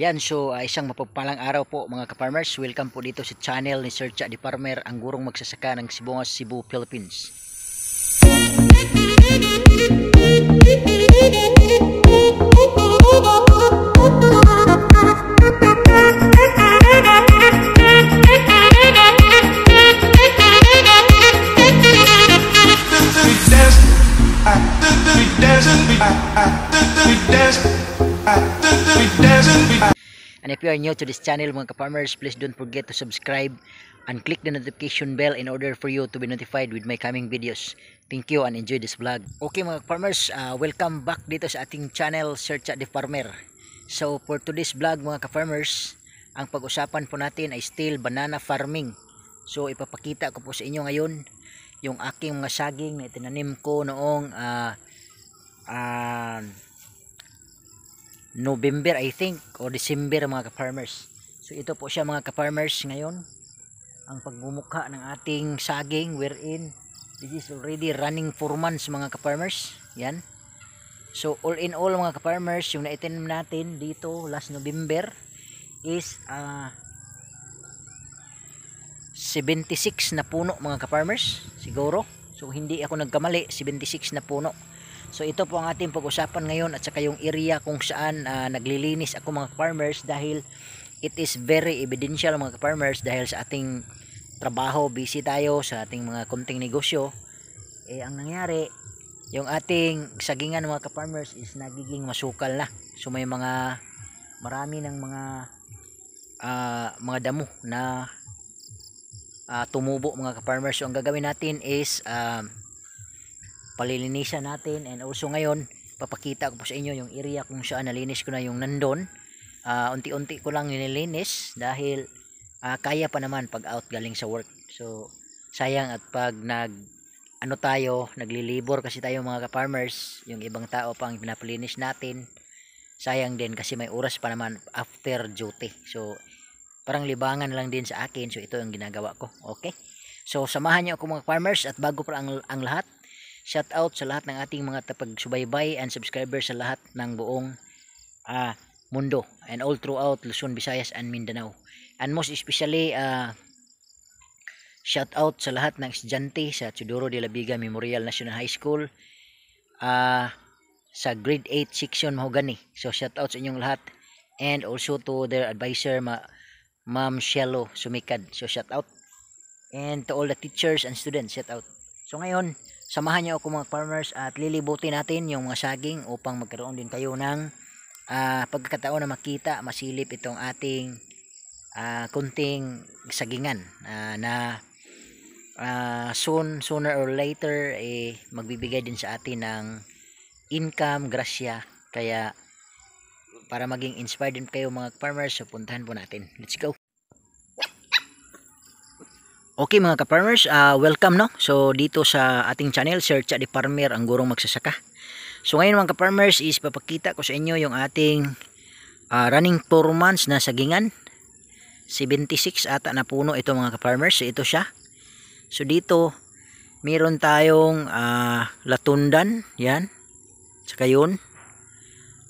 Yan, so uh, isang mapagpalang araw po mga ka-farmers. Welcome po dito sa channel ni Sir Cha Di Farmer, ang gurong magsasaka ng Sibungas, Cebu, Philippines. Music If you are new to this channel mga ka-farmers, please don't forget to subscribe and click the notification bell in order for you to be notified with my coming videos. Thank you and enjoy this vlog. Okay mga farmers, uh, welcome back dito sa ating channel Search at the Farmer. So for today's vlog mga ka-farmers, ang pag-usapan po natin ay still banana farming. So ipapakita ko po sa inyo ngayon yung aking mga saging na itinanim ko noong uh, uh, November I think o December mga ka-farmers. So ito po siya mga ka-farmers ngayon. Ang pagmumukha ng ating saging wherein this is already running 4 months mga ka-farmers. Yan. So all in all mga ka-farmers yung naitanim natin dito last November is uh, ah, 76 na puno mga ka-farmers siguro. So hindi ako nagkamali 76 na puno. So ito po ang ating pag-usapan ngayon at saka yung area kung saan uh, naglilinis ako mga farmers dahil it is very evidential mga farmers dahil sa ating trabaho, busy tayo sa ating mga kunting negosyo. Eh ang nangyari, yung ating sagingan mga farmers is nagiging masukal na. So may mga marami ng mga uh, mga damo na uh, tumubo mga farmers. So ang gagawin natin is uh, palilinisan natin and also ngayon papakita ko po sa inyo yung area kung saan nalinis ko na yung nandon uh, ah, unti-unti ko lang nililinis dahil uh, kaya pa naman pag out galing sa work so sayang at pag nag ano tayo naglilibor kasi tayo mga farmers yung ibang tao pang pinapalinis natin sayang din kasi may oras pa naman after duty so parang libangan lang din sa akin so ito yung ginagawa ko okay so samahan niyo ako mga farmers at bago pa ang, ang lahat Shout out sa lahat ng ating mga tapagsubaybay and subscribers sa lahat ng buong uh, mundo and all throughout Luzon, Visayas and Mindanao. And most especially uh, ah, shout out sa lahat ng estudyante sa Chudoro de la Viga Memorial National High School uh, sa grade 8 section Mahogani. So shout out sa inyong lahat and also to their advisor ma Ma'am Shello Sumikad. So shout out and to all the teachers and students shout out. So ngayon, Samahan niyo ako mga farmers at lilibutin natin yung mga saging upang magkaroon din kayo ng uh, pagkakataon na makita, masilip itong ating uh, kunting sagingan uh, na uh, soon, sooner or later eh, magbibigay din sa atin ng income, grasya. Kaya para maging inspired din kayo mga farmers, so puntahan po natin. Let's go! Okay mga ka-farmers, uh, welcome no. So dito sa ating channel, Sir Chadi Farmer, ang gurong magsasaka. So ngayon mga ka-farmers is papakita ko sa inyo yung ating uh, running months na sagingan. 76 ata na puno ito mga ka-farmers. So ito siya. So dito, meron tayong uh, latundan. Yan. Tsaka yun.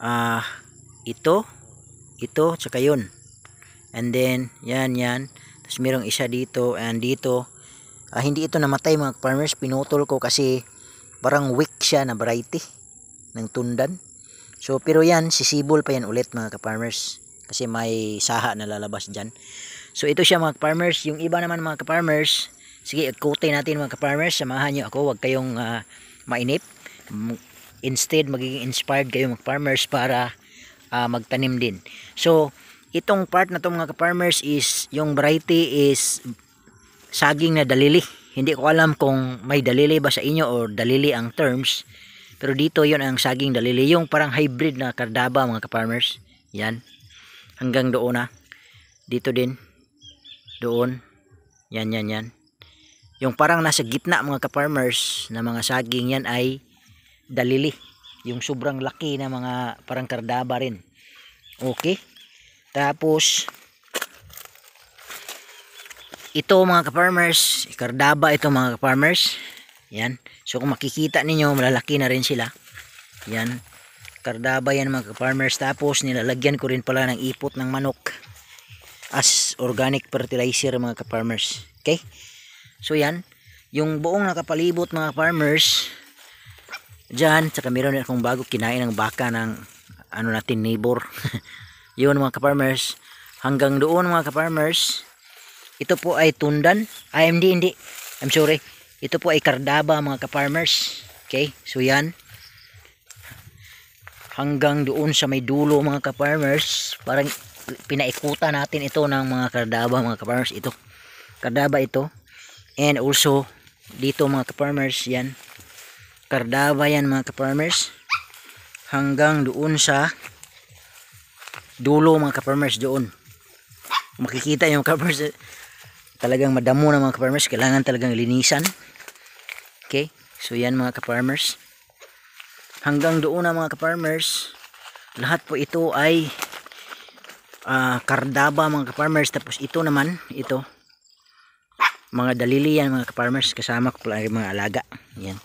Uh, ito. Ito. Tsaka yun. And then, yan, yan. Tapos merong isa dito and dito. Ah, hindi ito namatay mga farmers. Pinutol ko kasi parang weak siya na variety ng tundan. So pero yan, sisibol pa yan ulit mga farmers kasi may saha na lalabas dyan. So ito siya mga farmers Yung iba naman mga farmers sige, kutin natin mga farmers Samahan nyo ako, wag kayong uh, mainip. Instead, magiging inspired kayo mga farmers para uh, magtanim din. So, itong part na to mga farmers is yung variety is saging na dalili hindi ko alam kung may dalili ba sa inyo or dalili ang terms pero dito yon ang saging dalili yung parang hybrid na kardaba mga farmers yan hanggang doon na ah. dito din doon yan yan yan yung parang nasa gitna mga farmers na mga saging yan ay dalili. Yung sobrang laki na mga parang kardaba rin. Okay. Tapos ito mga ka-farmers, ikardaba ito mga ka-farmers. Yan. So kung makikita ninyo, malalaki na rin sila. Yan. Kardaba yan mga ka-farmers. Tapos nilalagyan ko rin pala ng ipot ng manok as organic fertilizer mga ka-farmers. Okay? So yan. Yung buong nakapalibot mga farmers dyan. Tsaka meron akong bago kinain ng baka ng ano natin neighbor. yun mga ka-farmers hanggang doon mga ka-farmers ito po ay tundan ay ah, hindi hindi I'm sorry ito po ay kardaba mga ka-farmers okay so yan hanggang doon sa may dulo mga ka-farmers parang pinaikuta natin ito ng mga kardaba mga ka-farmers ito kardaba ito and also dito mga ka-farmers yan kardaba yan mga ka-farmers hanggang doon sa dulo mga ka-farmers doon makikita yung ka-farmers eh. talagang madamo na mga ka-farmers kailangan talagang linisan okay so yan mga ka-farmers hanggang doon na mga ka-farmers lahat po ito ay uh, kardaba mga ka-farmers tapos ito naman ito mga dalili yan mga ka-farmers kasama ko pala mga alaga yan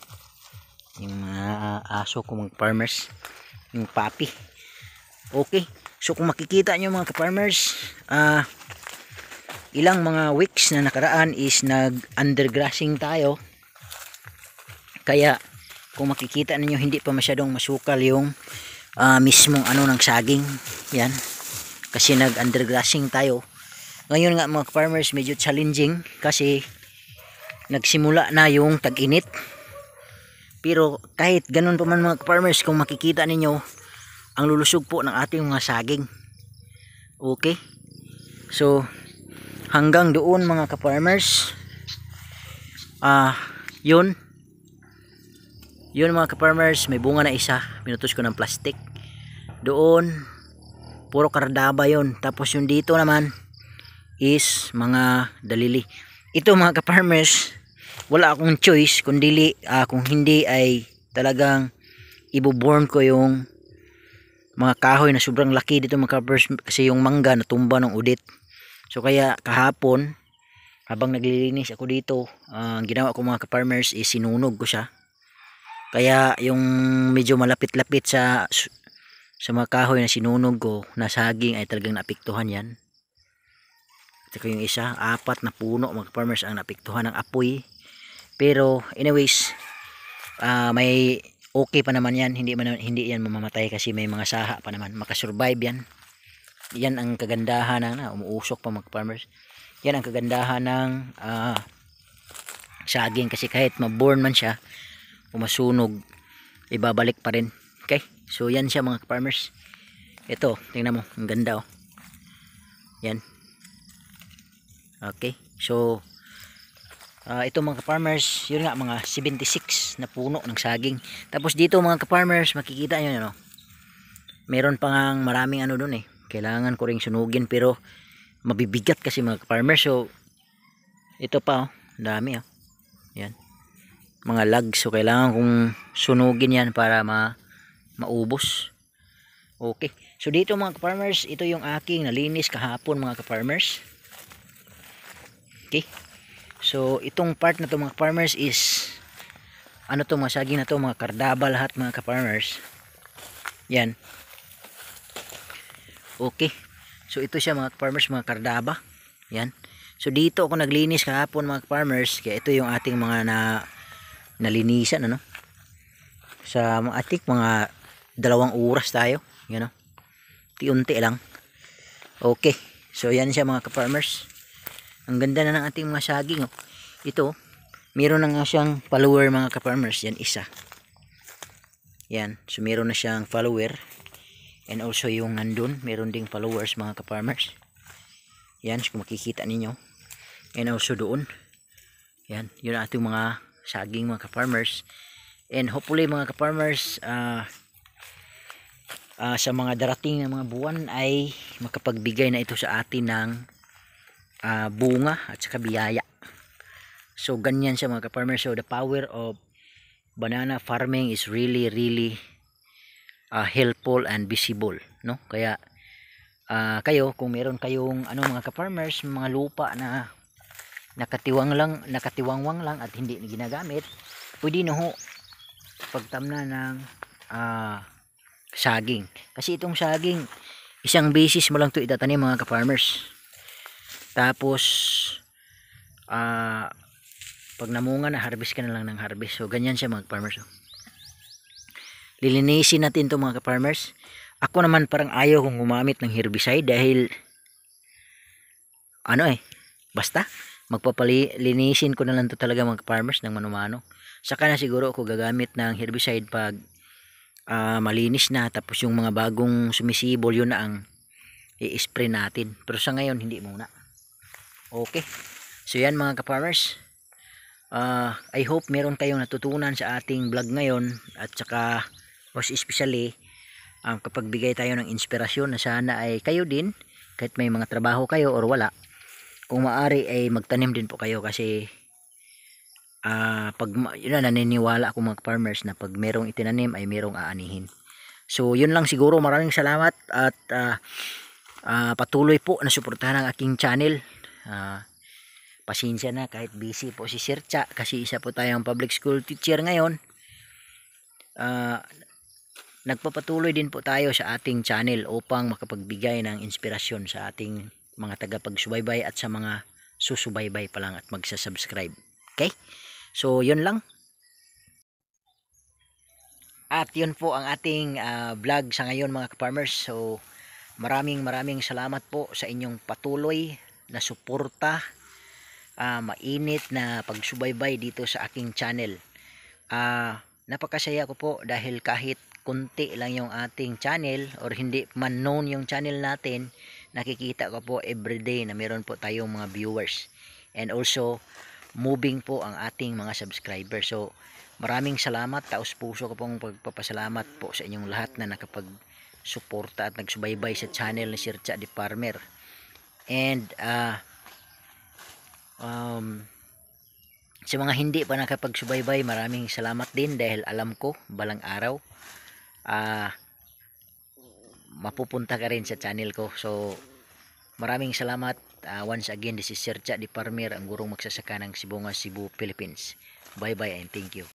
yung mga aso ko mga farmers yung papi okay So kung makikita nyo mga ka-farmers, uh, ilang mga weeks na nakaraan is nag-undergrassing tayo. Kaya kung makikita niyo hindi pa masyadong masukal yung uh, mismong ano ng saging. Yan. Kasi nag-undergrassing tayo. Ngayon nga mga farmers medyo challenging kasi nagsimula na yung tag-init. Pero kahit ganun pa man mga farmers kung makikita ninyo ang lulusog po ng ating mga saging okay so hanggang doon mga ka-farmers ah uh, yun yun mga ka-farmers may bunga na isa minutos ko ng plastic doon puro kardaba yun tapos yung dito naman is mga dalili ito mga ka-farmers wala akong choice kung dili uh, ah, kung hindi ay talagang ibuborn ko yung mga kahoy na sobrang laki dito mga kabers kasi yung mangga natumba ng udit so kaya kahapon habang naglilinis ako dito uh, ang ginawa ko mga farmers is sinunog ko siya kaya yung medyo malapit-lapit sa sa mga kahoy na sinunog ko na saging ay talagang naapektuhan yan ito ko yung isa apat na puno mga farmers ang naapektuhan ng apoy pero anyways uh, may okay pa naman yan hindi man hindi yan mamamatay kasi may mga saha pa naman makasurvive yan yan ang kagandahan ng na ah, umuusok pa mga farmers yan ang kagandahan ng uh, saging kasi kahit maborn man siya o masunog ibabalik pa rin okay so yan siya mga farmers ito tingnan mo ang ganda oh yan okay so uh, ito mga farmers yun nga mga 76 na puno ng saging tapos dito mga farmers makikita nyo ano meron pa ngang maraming ano dun eh kailangan ko ring sunugin pero mabibigat kasi mga farmers so ito pa oh dami oh yan mga lag so kailangan kong sunugin yan para ma maubos okay so dito mga farmers ito yung aking nalinis kahapon mga farmers okay So, itong part na to mga farmers is ano to mga saging na to mga kardaba lahat mga ka-farmers. Yan. Okay. So, ito siya mga farmers mga kardaba. Yan. So, dito ako naglinis kahapon mga farmers Kaya ito yung ating mga na nalinisan ano. Sa ating mga dalawang oras tayo. Yan you know? Tiunti lang. Okay. So, yan siya mga ka-farmers. Ang ganda na ng ating mga saging. Oh. Ito, oh. meron na nga siyang follower mga ka-farmers. Yan, isa. Yan. So, meron na siyang follower. And also yung nandun, meron ding followers mga ka-farmers. Yan, so, makikita ninyo. And also doon. Yan, yun ang ating mga saging mga ka-farmers. And hopefully mga ka-farmers, uh, uh, sa mga darating na mga buwan ay makapagbigay na ito sa atin ng uh, bunga at saka biyaya so ganyan siya mga ka-farmer so the power of banana farming is really really uh, helpful and visible no kaya uh, kayo kung meron kayong ano mga ka-farmers mga lupa na nakatiwang lang nakatiwangwang lang at hindi ni ginagamit pwede na ho pagtamna ng uh, saging kasi itong saging isang basis mo lang to itatanim mga ka-farmers tapos uh, pag namunga na harvest ka na lang ng harvest so ganyan siya mga farmers so, oh. lilinisin natin to mga farmers ako naman parang ayaw kong gumamit ng herbicide dahil ano eh basta magpapalinisin ko na lang to talaga mga farmers ng manumano saka na siguro ako gagamit ng herbicide pag uh, malinis na tapos yung mga bagong sumisibol yun na ang i-spray natin pero sa ngayon hindi muna Okay. So yan mga ka-farmers. Uh, I hope meron kayong natutunan sa ating vlog ngayon at saka most especially um, kapag bigay tayo ng inspirasyon na sana ay kayo din kahit may mga trabaho kayo or wala kung maari ay magtanim din po kayo kasi uh, pag yun na naniniwala ako mga farmers na pag merong itinanim ay merong aanihin so yun lang siguro maraming salamat at uh, uh, patuloy po na suportahan ang aking channel uh, pasensya na kahit busy po si Sir Cha kasi isa po tayong public school teacher ngayon uh, nagpapatuloy din po tayo sa ating channel upang makapagbigay ng inspirasyon sa ating mga tagapagsubaybay at sa mga susubaybay pa lang at magsasubscribe okay so yun lang at yun po ang ating uh, vlog sa ngayon mga farmers so maraming maraming salamat po sa inyong patuloy na suporta uh, mainit na pagsubaybay dito sa aking channel uh, napakasaya ko po dahil kahit konti lang yung ating channel or hindi man known yung channel natin nakikita ko po everyday na meron po tayong mga viewers and also moving po ang ating mga subscribers so maraming salamat taos puso ko pong pagpapasalamat po sa inyong lahat na nakapag suporta at nagsubaybay sa channel ni Sir Cha Di Farmer and uh, um, sa mga hindi pa nakapagsubaybay maraming salamat din dahil alam ko balang araw uh, mapupunta ka rin sa channel ko so maraming salamat uh, once again this is Sir Cha Di Parmir ang gurong magsasaka ng Sibonga Cebu, Philippines bye bye and thank you